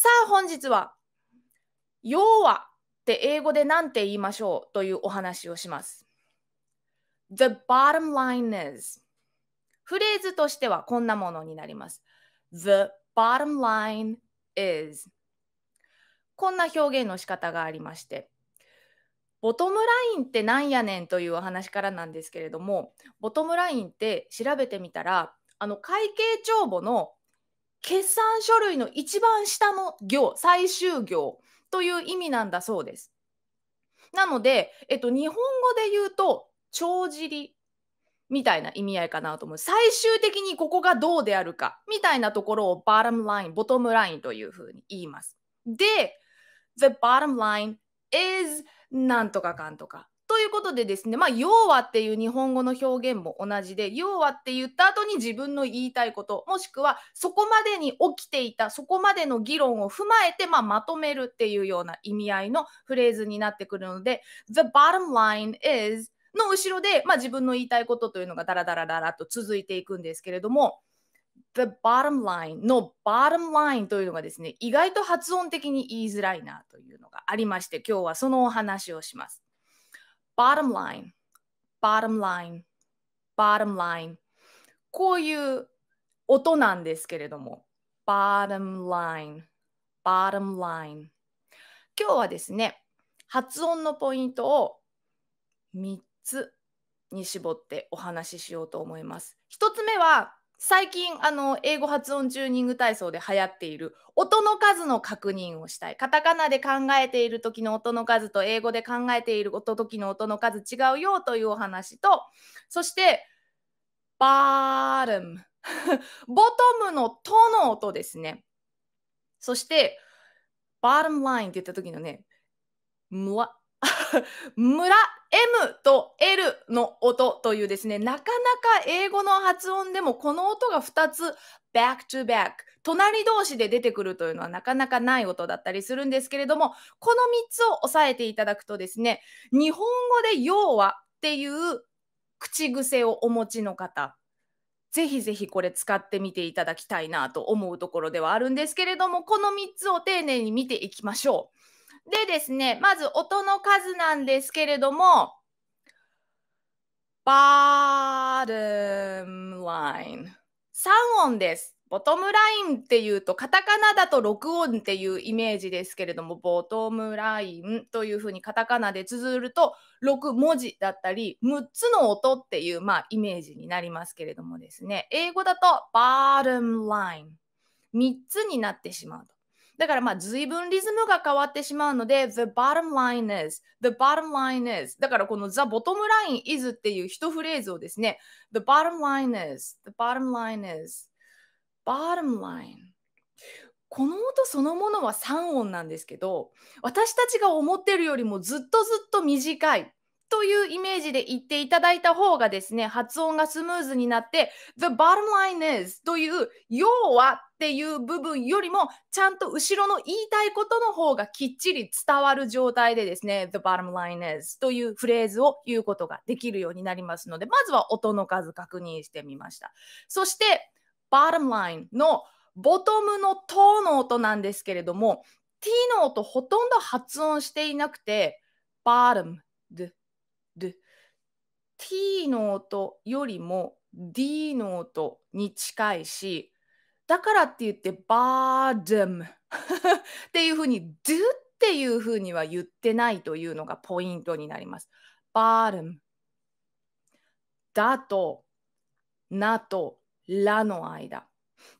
さあ本日は、要はって英語で何て言いましょうというお話をします。The bottom line is フレーズとしてはこんなものになります。The bottom line is こんな表現の仕方がありまして、ボトムラインってなんやねんというお話からなんですけれども、ボトムラインって調べてみたら、あの会計帳簿の決算書類の一番下の行、最終行という意味なんだそうです。なので、えっと、日本語で言うと、帳尻みたいな意味合いかなと思う。最終的にここがどうであるかみたいなところをバトムライン、ボトムラインというふうに言います。で、The bottom line is なんとかかんとか。ということでですね、まあ、要はっていう日本語の表現も同じで、要はって言った後に自分の言いたいこと、もしくはそこまでに起きていた、そこまでの議論を踏まえて、まあ、まとめるっていうような意味合いのフレーズになってくるので、The bottom line is の後ろで、まあ、自分の言いたいことというのがダラダラダラと続いていくんですけれども、The bottom line の bottom line というのがですね、意外と発音的に言いづらいなというのがありまして、今日はそのお話をします。bottom line, bottom line, bottom line こういう音なんですけれども bottom line, bottom line 今日はですね発音のポイントを3つに絞ってお話ししようと思います。1つ目は最近あの英語発音チューニング体操で流行っている音の数の確認をしたいカタカナで考えている時の音の数と英語で考えている時の音の数違うよというお話とそしてバームボトムの「と」の音ですねそしてバームラインって言った時のねむわ村 M と L の音というですね、なかなか英語の発音でもこの音が2つバックトゥバック隣同士で出てくるというのはなかなかない音だったりするんですけれども、この3つを押さえていただくとですね、日本語で要はっていう口癖をお持ちの方、ぜひぜひこれ使ってみていただきたいなと思うところではあるんですけれども、この3つを丁寧に見ていきましょう。でですね、まず音の数なんですけれども、バームライン。3音です。ボトムラインっていうと、カタカナだと6音っていうイメージですけれども、ボトムラインというふうにカタカナで綴ると、6文字だったり、6つの音っていう、まあ、イメージになりますけれどもですね、英語だと、バームライン。3つになってしまうと。だからまあ随分リズムが変わってしまうので The bottom line is The bottom line is だからこの The bottom line is っていう一フレーズをですね The bottom line is The bottom line is Bottom line この音そのものは3音なんですけど私たちが思ってるよりもずっとずっと短いというイメージで言っていただいた方がですね、発音がスムーズになって、The bottom line is という、要はっていう部分よりもちゃんと後ろの言いたいことの方がきっちり伝わる状態でですね The bottom line is というフレーズを言うことができるようになりますのでまずは音の数確認してみましたそして bottom line のボトムのトの音なんですけれども t の音ほとんど発音していなくて bottom で t の音よりも d の音に近いしだからって言ってバーデム っていうふうにドゥ」っていうふうには言ってないというのがポイントになります。バーデムだとなとらの間。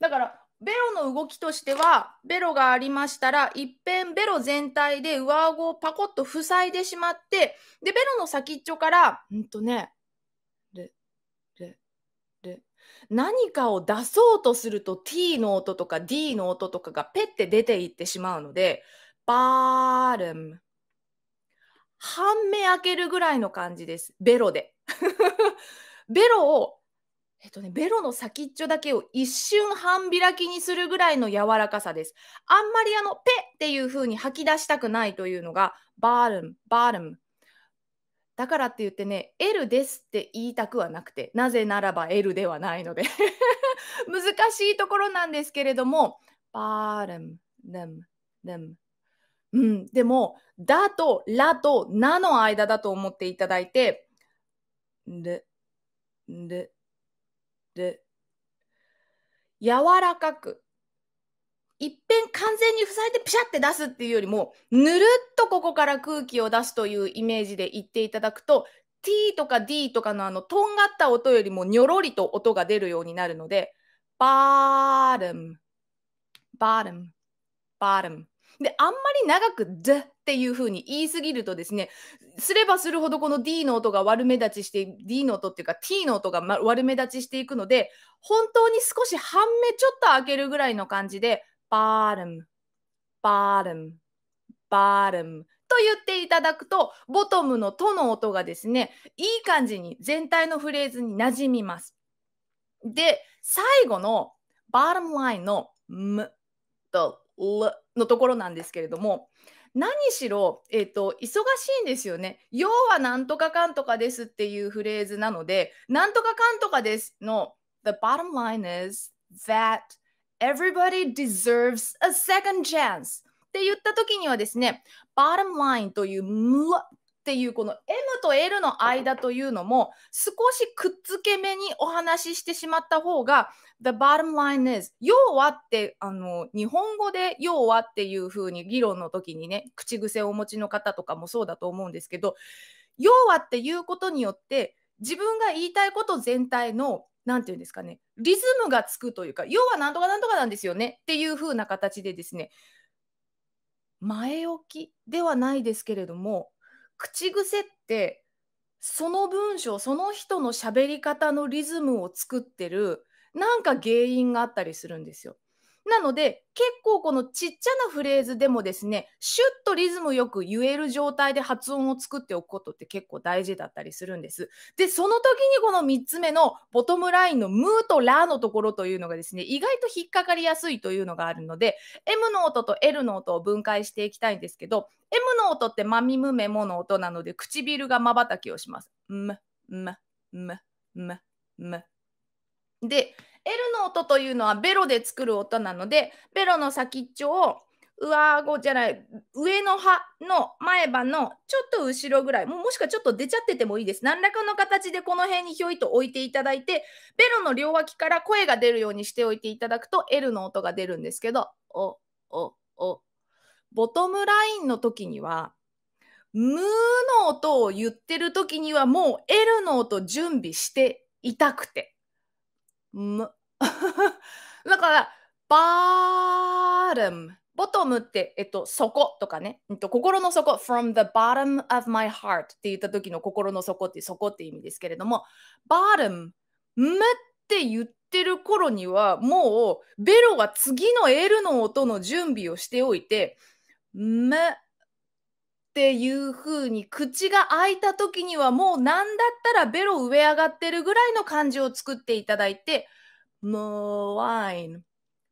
だからベロの動きとしては、ベロがありましたら、いっぺんベロ全体で上顎をパコッと塞いでしまって、で、ベロの先っちょから、うんとね、。何かを出そうとすると t の音とか d の音とかがペッて出ていってしまうので、バールム。半目開けるぐらいの感じです。ベロで。ベロを、えっとね、ベロの先っちょだけを一瞬半開きにするぐらいの柔らかさです。あんまりあの、ペっていう風に吐き出したくないというのが、バールム、バールム、だからって言ってね、L ですって言いたくはなくて、なぜならば L ではないので 難しいところなんですけれども、バーレム、レム、レム。うん、でも、だと、らと、なの間だと思っていただいて、で、で、で、柔らかく、一遍完全に塞いでピシャって出すっていうよりも、ぬるっとここから空気を出すというイメージで言っていただくと、T とか D とかのあの、とんがった音よりもにょろりと音が出るようになるので、バールム、バールム、バールム。で、あんまり長く、ドっていう風に言いすぎるとですね、すればするほどこの D の音が悪目立ちして、D の音っていうか T の音が悪目立ちしていくので、本当に少し半目ちょっと開けるぐらいの感じで、bottom, bottom, bottom と言っていただくと、ボトムのとの音がですね、いい感じに全体のフレーズに馴染みます。で、最後のバトムラインの m と l のところなんですけれども、何しろ、えーと、と忙しいんですよね。要はなんとかかんとかですっていうフレーズなので、なんとかかんとかですの The bottom line is that everybody deserves a second chance って言った時にはですね、bottom line というむっていうこの M と L の間というのも少しくっつけ目にお話ししてしまった方が The bottom line is 要はってあの日本語で要はっていう風に議論の時にね口癖をお持ちの方とかもそうだと思うんですけど要はっていうことによって自分が言いたいこと全体の何て言うんですかね、リズムがつくというか、要はなんとかなんとかなんですよねっていう風な形でですね、前置きではないですけれども、口癖ってその文章、その人の喋り方のリズムを作ってる、なんか原因があったりするんですよ。なので、結構このちっちゃなフレーズでもですね、シュッとリズムよく言える状態で発音を作っておくことって結構大事だったりするんです。で、その時にこの3つ目のボトムラインのムーとラのところというのがですね、意外と引っかかりやすいというのがあるので、M の音と L の音を分解していきたいんですけど、M の音ってまみむめもの音なので、唇がまばたきをします。む、む、む、む、む。で L の音というのはベロで作る音なのでベロの先っちょを上顎じゃない上の歯の前歯のちょっと後ろぐらいももしくはちょっと出ちゃっててもいいです何らかの形でこの辺にひょいと置いていただいてベロの両脇から声が出るようにしておいていただくと L の音が出るんですけどおおおボトムラインの時には「ムー」の音を言ってる時にはもう L の音準備していたくて。む。だから、バー o ム。ボトムって、えっと、ことかね、えっと、心の底、from the bottom of my heart って言った時の心の底ってこって意味ですけれども、バー t ム、むって言ってる頃には、もうベロが次の L の音の準備をしておいて、む、っていう風に口が開いた時にはもう何だったらベロ上上がってるぐらいの感じを作っていただいて、もうワイン、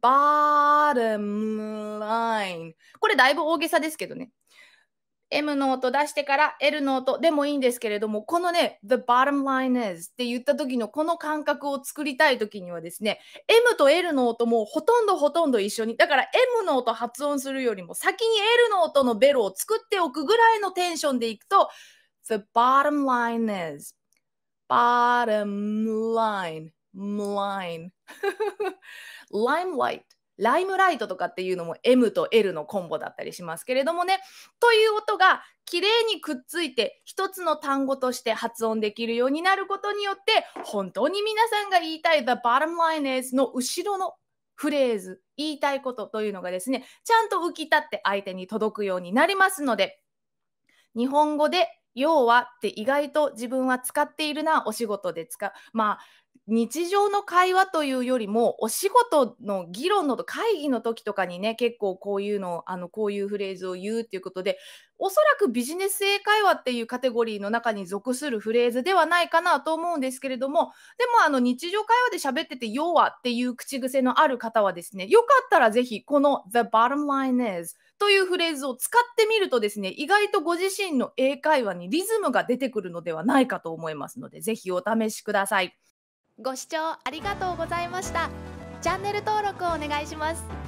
バーレムライン。これだいぶ大げさですけどね。M の音出してから L の音でもいいんですけれども、このね、the bottom line is って言った時のこの感覚を作りたい時にはですね、M と L の音もほとんどほとんど一緒に、だから M の音発音するよりも先に L の音のベロを作っておくぐらいのテンションでいくと、the bottom line is bottom line, line, limelight. ライムライトとかっていうのも M と L のコンボだったりしますけれどもね。という音が綺麗にくっついて一つの単語として発音できるようになることによって本当に皆さんが言いたい The bottom line is の後ろのフレーズ、言いたいことというのがですね、ちゃんと浮き立って相手に届くようになりますので、日本語で要はって意外と自分は使っているな、お仕事で使う。まあ、日常の会話というよりもお仕事の議論の会議の時とかにね結構こういうのあのこういうフレーズを言うっていうことでおそらくビジネス英会話っていうカテゴリーの中に属するフレーズではないかなと思うんですけれどもでもあの日常会話で喋ってて「要は」っていう口癖のある方はですねよかったらぜひこの「The bottom line is」というフレーズを使ってみるとですね意外とご自身の英会話にリズムが出てくるのではないかと思いますのでぜひお試しください。ご視聴ありがとうございましたチャンネル登録をお願いします